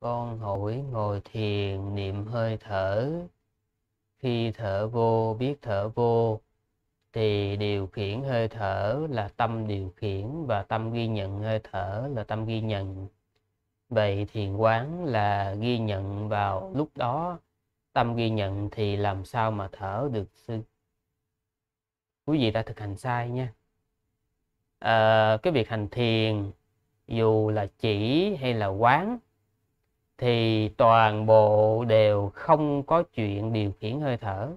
con hỏi ngồi thiền niệm hơi thở khi thở vô biết thở vô thì điều khiển hơi thở là tâm điều khiển và tâm ghi nhận hơi thở là tâm ghi nhận vậy thiền quán là ghi nhận vào lúc đó tâm ghi nhận thì làm sao mà thở được sư quý vị đã thực hành sai nha à, cái việc hành thiền dù là chỉ hay là quán thì toàn bộ đều không có chuyện điều khiển hơi thở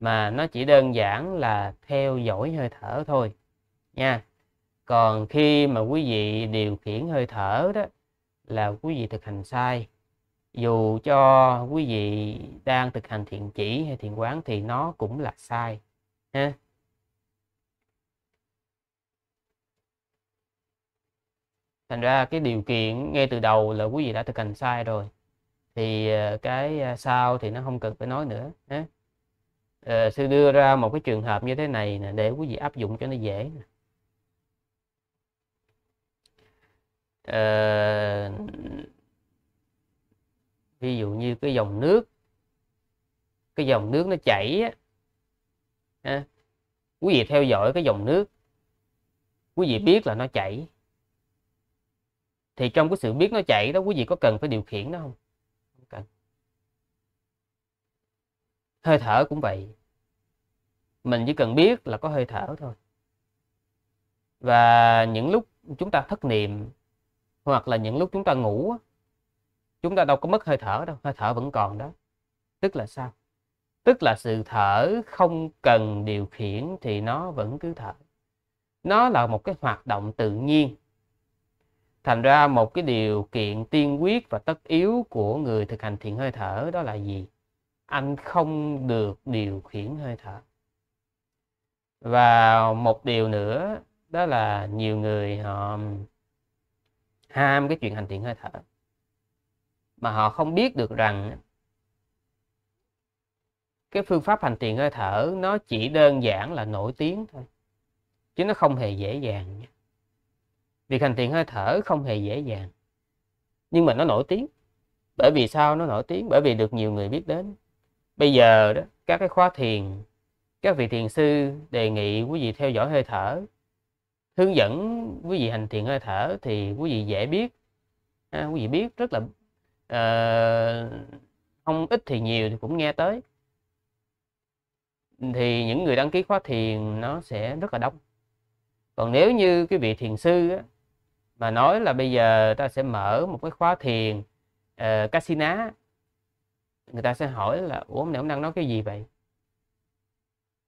mà nó chỉ đơn giản là theo dõi hơi thở thôi nha còn khi mà quý vị điều khiển hơi thở đó là quý vị thực hành sai dù cho quý vị đang thực hành thiện chỉ hay thiện quán thì nó cũng là sai ha thành ra cái điều kiện ngay từ đầu là quý vị đã thực hành sai rồi thì ờ, cái ờ, sau thì nó không cần phải nói nữa À, sư đưa ra một cái trường hợp như thế này nè để quý vị áp dụng cho nó dễ à, ví dụ như cái dòng nước cái dòng nước nó chảy ha. quý vị theo dõi cái dòng nước quý vị biết là nó chảy thì trong cái sự biết nó chạy đó quý vị có cần phải điều khiển nó không không cần hơi thở cũng vậy mình chỉ cần biết là có hơi thở thôi và những lúc chúng ta thất niệm hoặc là những lúc chúng ta ngủ chúng ta đâu có mất hơi thở đâu hơi thở vẫn còn đó tức là sao tức là sự thở không cần điều khiển thì nó vẫn cứ thở nó là một cái hoạt động tự nhiên thành ra một cái điều kiện tiên quyết và tất yếu của người thực hành thiền hơi thở đó là gì anh không được điều khiển hơi thở và một điều nữa đó là nhiều người họ ham cái chuyện hành thiền hơi thở mà họ không biết được rằng cái phương pháp hành thiền hơi thở nó chỉ đơn giản là nổi tiếng thôi chứ nó không hề dễ dàng nhé Việc hành thiện hơi thở không hề dễ dàng. Nhưng mà nó nổi tiếng. Bởi vì sao nó nổi tiếng? Bởi vì được nhiều người biết đến. Bây giờ đó, các cái khóa thiền, các vị thiền sư đề nghị quý vị theo dõi hơi thở. Hướng dẫn quý vị hành thiền hơi thở thì quý vị dễ biết. À, quý vị biết rất là uh, không ít thì nhiều thì cũng nghe tới thì những người đăng ký khóa thiền nó sẽ rất là đông còn nếu như cái vị thiền sư á, mà nói là bây giờ ta sẽ mở một cái khóa thiền uh, ờ, Casina người ta sẽ hỏi là ủa ông này ông đang nói cái gì vậy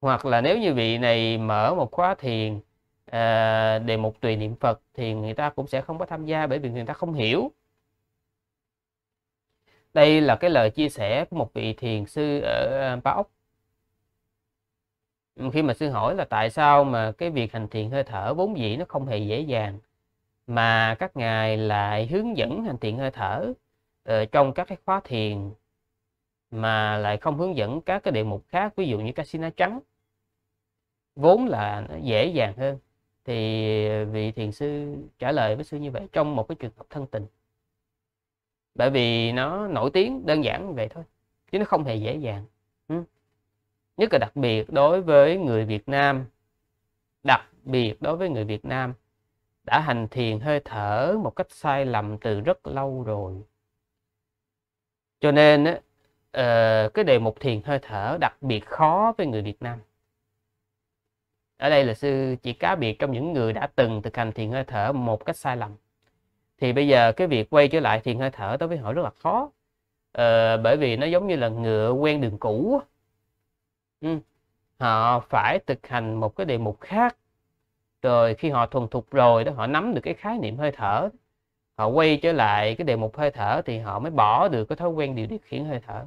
hoặc là nếu như vị này mở một khóa thiền à, đề mục tùy niệm Phật thì người ta cũng sẽ không có tham gia bởi vì người ta không hiểu. Đây là cái lời chia sẻ của một vị thiền sư ở ờ, Ba úc Khi mà sư hỏi là tại sao mà cái việc hành thiền hơi thở vốn dĩ nó không hề dễ dàng mà các ngài lại hướng dẫn hành thiện hơi thở ờ, trong các cái khóa thiền mà lại không hướng dẫn các cái đề mục khác ví dụ như casino trắng vốn là nó dễ dàng hơn thì ờ, vị thiền sư trả lời với sư như vậy trong một cái trường hợp thân tình bởi vì nó nổi tiếng đơn giản như vậy thôi chứ nó không hề dễ dàng nhất là đặc biệt đối với người Việt Nam đặc biệt đối với người Việt Nam đã hành thiền hơi thở một cách sai lầm từ rất lâu rồi cho nên ờ, cái đề mục thiền hơi thở đặc biệt khó với người Việt Nam ở đây là sư chỉ cá biệt trong những người đã từng thực hành thiền hơi thở một cách sai lầm thì bây giờ cái việc quay trở lại thiền hơi thở đối với họ rất là khó ờ, bởi vì nó giống như là ngựa quen đường cũ ừ. họ phải thực hành một cái đề mục khác rồi khi họ thuần thục rồi đó họ nắm được cái khái niệm hơi thở họ quay trở lại cái đề mục hơi thở thì họ mới bỏ được cái thói quen điều điều khiển hơi thở